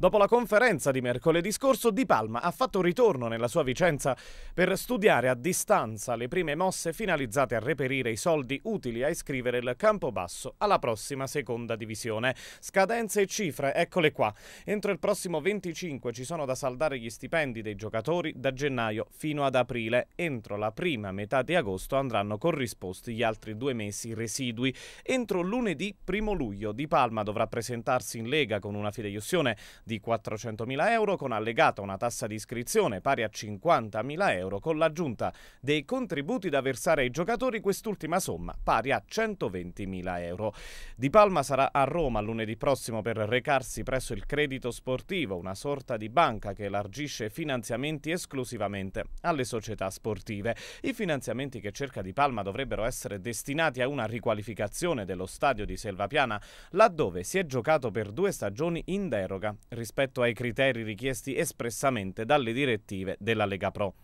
Dopo la conferenza di mercoledì scorso, Di Palma ha fatto ritorno nella sua Vicenza per studiare a distanza le prime mosse finalizzate a reperire i soldi utili a iscrivere il Campobasso alla prossima seconda divisione. Scadenze e cifre, eccole qua. Entro il prossimo 25 ci sono da saldare gli stipendi dei giocatori da gennaio fino ad aprile. Entro la prima metà di agosto andranno corrisposti gli altri due mesi residui. Entro lunedì 1 luglio Di Palma dovrà presentarsi in Lega con una fideiussione di 400.000 euro con allegata una tassa di iscrizione pari a 50.000 euro con l'aggiunta dei contributi da versare ai giocatori quest'ultima somma pari a 120.000 euro. Di Palma sarà a Roma lunedì prossimo per recarsi presso il Credito Sportivo, una sorta di banca che elargisce finanziamenti esclusivamente alle società sportive. I finanziamenti che cerca Di Palma dovrebbero essere destinati a una riqualificazione dello stadio di Selvapiana, laddove si è giocato per due stagioni in deroga rispetto ai criteri richiesti espressamente dalle direttive della Lega Pro.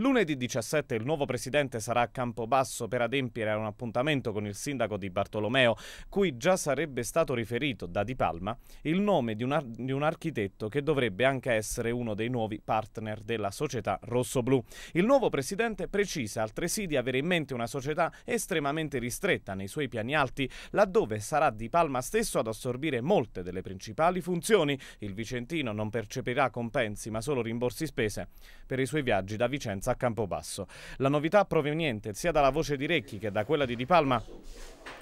Lunedì 17 il nuovo presidente sarà a Campobasso per adempiere a un appuntamento con il sindaco di Bartolomeo, cui già sarebbe stato riferito da Di Palma il nome di un, di un architetto che dovrebbe anche essere uno dei nuovi partner della società rossoblù. Il nuovo presidente precisa altresì di avere in mente una società estremamente ristretta nei suoi piani alti, laddove sarà Di Palma stesso ad assorbire molte delle principali funzioni. Il vicentino non percepirà compensi ma solo rimborsi spese per i suoi viaggi da Vicenza a Campobasso. La novità proveniente sia dalla voce di Recchi che da quella di Di Palma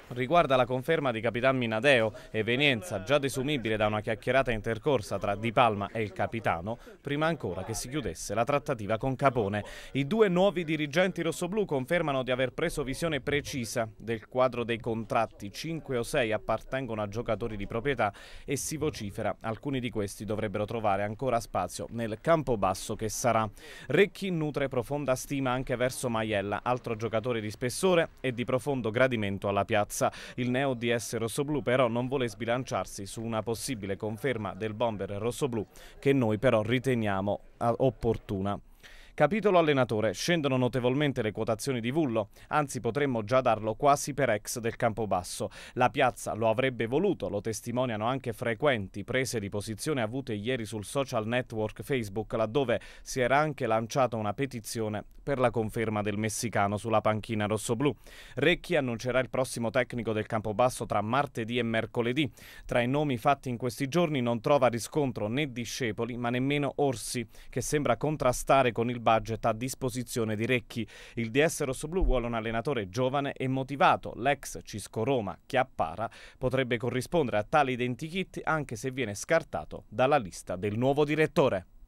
riguarda la conferma di Capitan Minadeo, evenienza già desumibile da una chiacchierata intercorsa tra Di Palma e il capitano, prima ancora che si chiudesse la trattativa con Capone. I due nuovi dirigenti rossoblù confermano di aver preso visione precisa del quadro dei contratti, Cinque o sei appartengono a giocatori di proprietà e si vocifera, alcuni di questi dovrebbero trovare ancora spazio nel campo basso che sarà. Recchi nutre profonda stima anche verso Maiella, altro giocatore di spessore e di profondo gradimento alla piazza terza. Il neo DS rossoblu però non vuole sbilanciarsi su una possibile conferma del bomber rossoblu che noi però riteniamo ah, opportuna. Capitolo allenatore. Scendono notevolmente le quotazioni di Vullo, anzi potremmo già darlo quasi per ex del Campobasso. La piazza lo avrebbe voluto, lo testimoniano anche frequenti prese di posizione avute ieri sul social network Facebook, laddove si era anche lanciata una petizione per la conferma del messicano sulla panchina rossoblù. Recchi annuncerà il prossimo tecnico del Campobasso tra martedì e mercoledì. Tra i nomi fatti in questi giorni non trova riscontro né discepoli, ma nemmeno Orsi, che sembra contrastare con il budget a disposizione di Recchi. Il DS Rossoblu vuole un allenatore giovane e motivato. L'ex Cisco Roma, Chiappara, potrebbe corrispondere a tale identikit anche se viene scartato dalla lista del nuovo direttore.